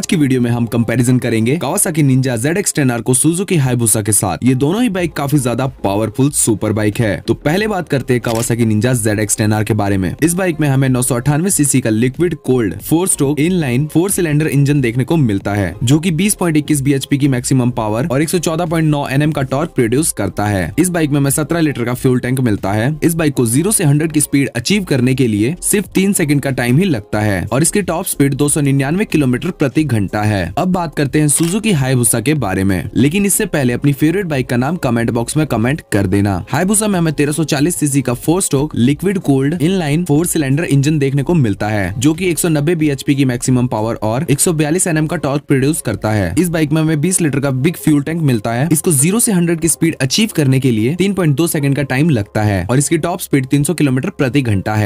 आज की वीडियो में हम कंपैरिजन करेंगे कावासा की निंजा जेड एक्स को की हाईबूसा के साथ ये दोनों ही बाइक काफी ज्यादा पावरफुल सुपर बाइक है तो पहले बात करते हैं कावासा की निंजा जेड एक्स के बारे में इस बाइक में हमें नौ सीसी का liquid cold four stroke in line four cylinder engine देखने को मिलता है जो की बीस पॉइंट इक्कीस पी की मैक्सिमम पावर और एक सौ चौदह पॉइंट नौ एम का टॉर्क प्रोड्यूस करता है इस बाइक में हमें सत्रह लीटर का फ्यूल टैंक मिलता है इस बाइक को जीरो ऐसी हंड्रेड की स्पीड अचीव करने के लिए सिर्फ तीन सेकंड का टाइम ही लगता है और इसकी टॉप स्पीड दो किलोमीटर प्रति घंटा है अब बात करते हैं सुजुकी हाईबुसा के बारे में लेकिन इससे पहले अपनी फेवरेट बाइक का नाम कमेंट बॉक्स में कमेंट कर देना हाईबुसा में हमें 1340 सीसी का four stroke liquid cold inline four cylinder engine देखने को मिलता है जो की एक सौ की मैक्सिमम पावर और एक सौ का टॉर्क प्रोड्यूस करता है इस बाइक में हमें बीस लीटर का बिग फ्यूल टैंक मिलता है इसको जीरो से हंड्रेड की स्पीड अचीव करने के लिए तीन सेकंड का टाइम लगता है और इसकी टॉप स्पीड तीन किलोमीटर प्रति घंटा है